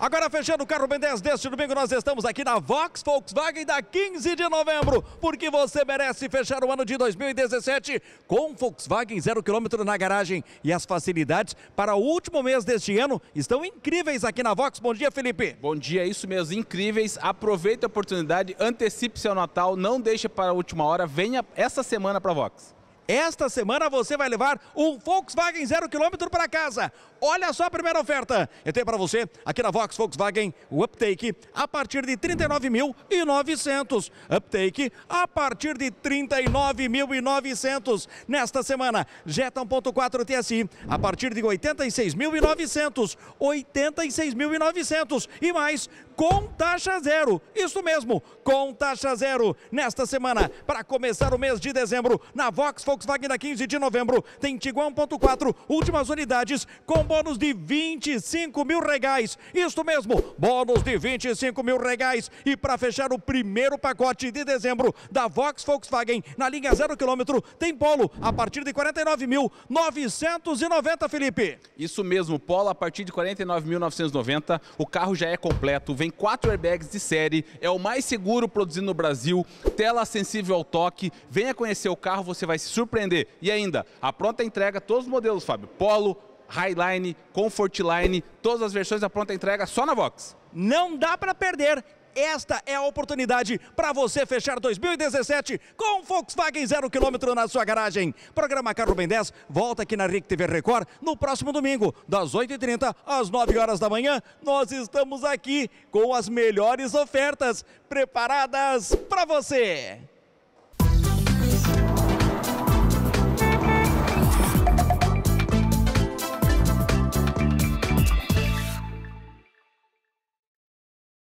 Agora fechando o carro Ben 10 deste domingo, nós estamos aqui na Vox Volkswagen da 15 de novembro, porque você merece fechar o ano de 2017 com Volkswagen 0km na garagem. E as facilidades para o último mês deste ano estão incríveis aqui na Vox. Bom dia, Felipe. Bom dia, isso mesmo, incríveis. Aproveite a oportunidade, antecipe seu Natal, não deixe para a última hora, venha essa semana para a Vox. Esta semana você vai levar um Volkswagen zero quilômetro para casa. Olha só a primeira oferta. Eu tenho para você aqui na Vox Volkswagen o Uptake a partir de 39.900. Uptake a partir de 39.900 nesta semana. Jetta 1.4 TSI a partir de 86.900. 86.900 e mais com taxa zero. Isso mesmo, com taxa zero nesta semana para começar o mês de dezembro na Vox Volkswagen Volkswagen na 15 de novembro tem Tiguan 1.4, últimas unidades com bônus de 25 mil regais. Isso mesmo, bônus de 25 mil regais. E para fechar o primeiro pacote de dezembro da Vox Volkswagen na linha 0 km tem Polo a partir de 49.990, Felipe. Isso mesmo, Polo a partir de 49.990. O carro já é completo, vem quatro airbags de série, é o mais seguro produzido no Brasil, tela sensível ao toque. Venha conhecer o carro, você vai se surpreender surpreender. E ainda, a pronta entrega, todos os modelos, Fábio. Polo, Highline, Comfortline, todas as versões da pronta entrega só na Vox. Não dá para perder. Esta é a oportunidade para você fechar 2017 com Volkswagen zero quilômetro na sua garagem. Programa Carro Bem 10 volta aqui na RIC TV Record no próximo domingo, das 8h30 às 9 horas da manhã. Nós estamos aqui com as melhores ofertas preparadas para você.